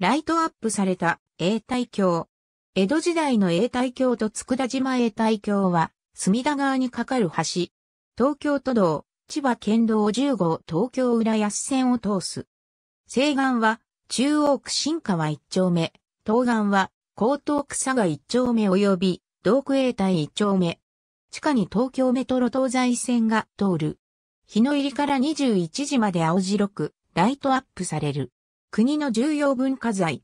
ライトアップされた永代橋。江戸時代の永代橋と佃島永代橋は、隅田川に架かる橋。東京都道、千葉県道10号東京浦安線を通す。西岸は、中央区新川一丁目、東岸は、江東区佐賀一丁目及び、道区永代一丁目。地下に東京メトロ東西線が通る。日の入りから21時まで青白く、ライトアップされる。国の重要文化財。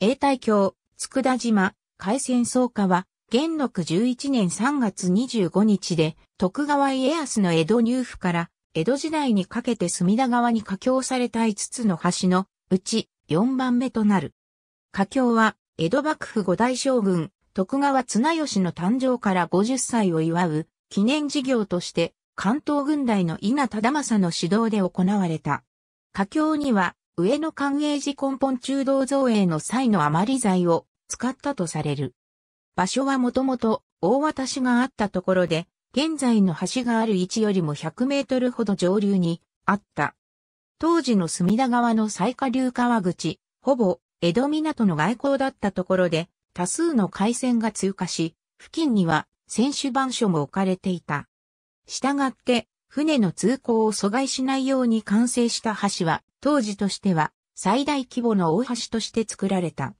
永代橋、佃島、海鮮草加は、元禄11年3月25日で、徳川家康の江戸入府から、江戸時代にかけて隅田川に架橋された5つの橋のうち4番目となる。架橋は、江戸幕府五大将軍、徳川綱吉の誕生から50歳を祝う記念事業として、関東軍隊の稲忠政の指導で行われた。架橋には上野寛永寺根本中道造営の際の余り材を使ったとされる。場所はもともと大渡しがあったところで、現在の橋がある位置よりも100メートルほど上流にあった。当時の隅田川の最下流川口、ほぼ江戸港の外交だったところで、多数の海戦が通過し、付近には選手番所も置かれていた。したがって、船の通行を阻害しないように完成した橋は、当時としては最大規模の大橋として作られた。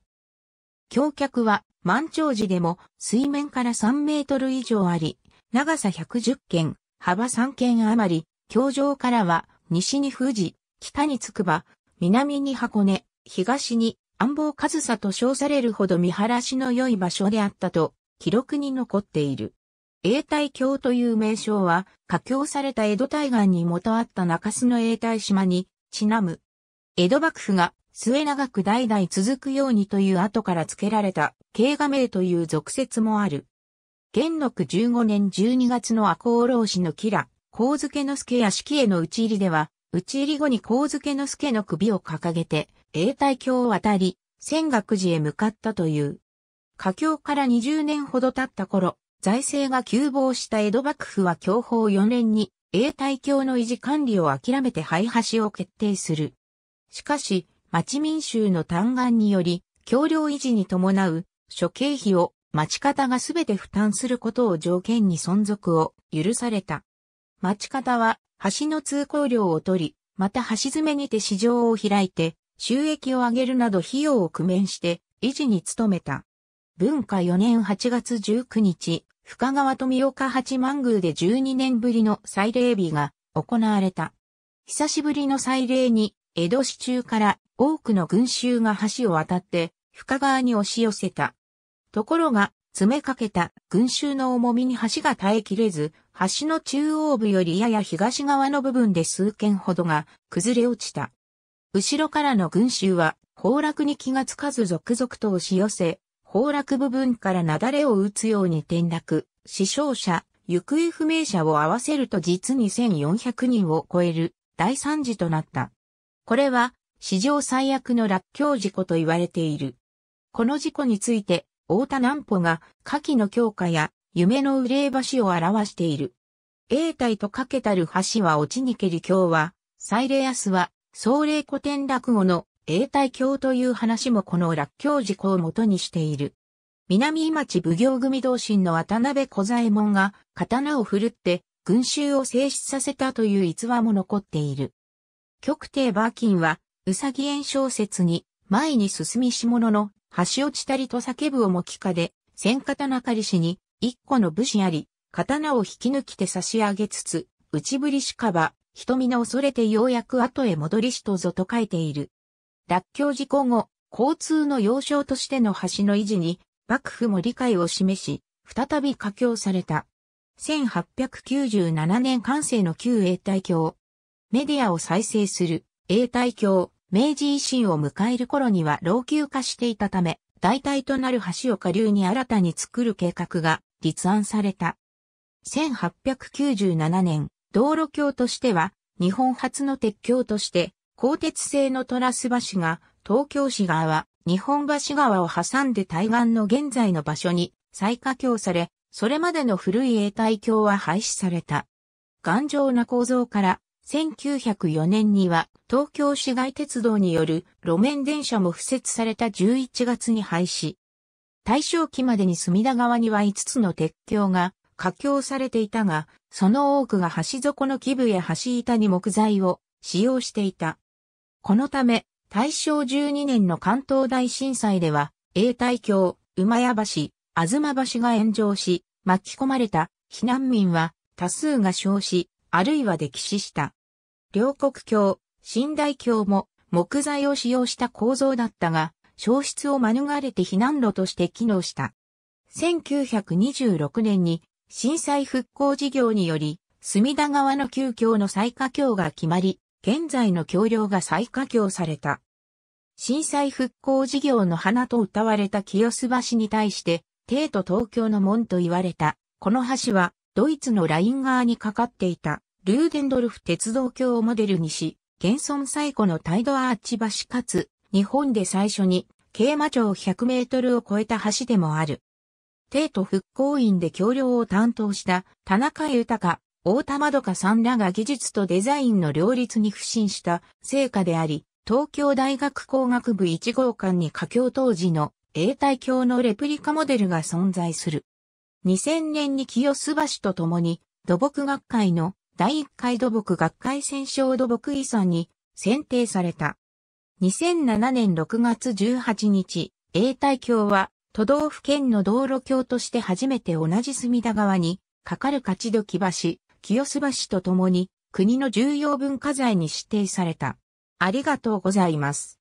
橋脚は満潮時でも水面から3メートル以上あり、長さ110軒、幅3軒余り、橋上からは西に富士、北に筑波、南に箱根、東に安房上総と称されるほど見晴らしの良い場所であったと記録に残っている。永代教という名称は、架橋された江戸対岸に元あった中洲の永代島に、ちなむ。江戸幕府が末長く代々続くようにという後から付けられた、慶賀名という俗説もある。元禄15年12月の赤穂浪士の吉良、光付之助屋敷への打ち入りでは、打ち入り後に光付之助の首を掲げて、永代教を渡り、仙岳寺へ向かったという。架橋から20年ほど経った頃、財政が急防した江戸幕府は享保4年に永代教の維持管理を諦めて廃橋を決定する。しかし、町民衆の嘆願により、橋梁維持に伴う諸経費を町方がすべて負担することを条件に存続を許された。町方は橋の通行料を取り、また橋詰めにて市場を開いて収益を上げるなど費用を工面して維持に努めた。文化4年8月19日、深川富岡八幡宮で12年ぶりの祭礼日が行われた。久しぶりの祭礼に、江戸市中から多くの群衆が橋を渡って深川に押し寄せた。ところが、詰めかけた群衆の重みに橋が耐えきれず、橋の中央部よりやや東側の部分で数軒ほどが崩れ落ちた。後ろからの群衆は崩落に気がつかず続々と押し寄せ、崩落部分から雪崩を打つように転落、死傷者、行方不明者を合わせると実に1400人を超える大惨事となった。これは史上最悪の落橋事故と言われている。この事故について、大田南穂が下記の強化や夢の憂い橋を表している。永代とかけたる橋は落ちにけり日は、サイレアスは、壮霊古典落語の永代教という話もこの落教故を元にしている。南町奉行組同心の渡辺小左衛門が刀を振るって群衆を制止させたという逸話も残っている。極帝バーキンは、うさぎ園小説に、前に進みし者の、橋落ちたりと叫ぶをもきかで、千刀かりしに、一個の武士あり、刀を引き抜きて差し上げつつ、内振りしかば、瞳の恐れてようやく後へ戻りしとぞと書いている。脱橋事故後、交通の要衝としての橋の維持に、幕府も理解を示し、再び架橋された。1897年完成の旧永代橋。メディアを再生する永代橋、明治維新を迎える頃には老朽化していたため、代替となる橋を下流に新たに作る計画が立案された。1897年、道路橋としては、日本初の鉄橋として、鋼鉄製のトラス橋が、東京市側、日本橋川を挟んで対岸の現在の場所に再架橋され、それまでの古い永代橋は廃止された。頑丈な構造から、1904年には東京市街鉄道による路面電車も付設された11月に廃止。大正期までに隅田川には5つの鉄橋が架橋されていたが、その多くが橋底の基部や橋板に木材を使用していた。このため、大正12年の関東大震災では、永代橋、馬屋橋、あずま橋が炎上し、巻き込まれた避難民は多数が焼死、あるいは溺死した。両国橋、新大橋も木材を使用した構造だったが、消失を免れて避難路として機能した。1926年に震災復興事業により、隅田川の旧橋の再架橋が決まり、現在の橋梁が再架橋された。震災復興事業の花と歌われた清洲橋に対して、帝都東京の門と言われた。この橋は、ドイツのライン側にかかっていた、ルーデンドルフ鉄道橋をモデルにし、現存最古のタイドアーチ橋かつ、日本で最初に、京馬町100メートルを超えた橋でもある。帝都復興院で橋梁を担当した田中豊大田まどかさんらが技術とデザインの両立に不信した成果であり、東京大学工学部1号館に架橋当時の永代橋のレプリカモデルが存在する。2000年に清洲橋と共に土木学会の第1回土木学会戦勝土木遺産に選定された。2007年6月18日、永代橋は都道府県の道路橋として初めて同じ隅田川に架かる勝どき橋、清洲橋とともに国の重要文化財に指定された。ありがとうございます。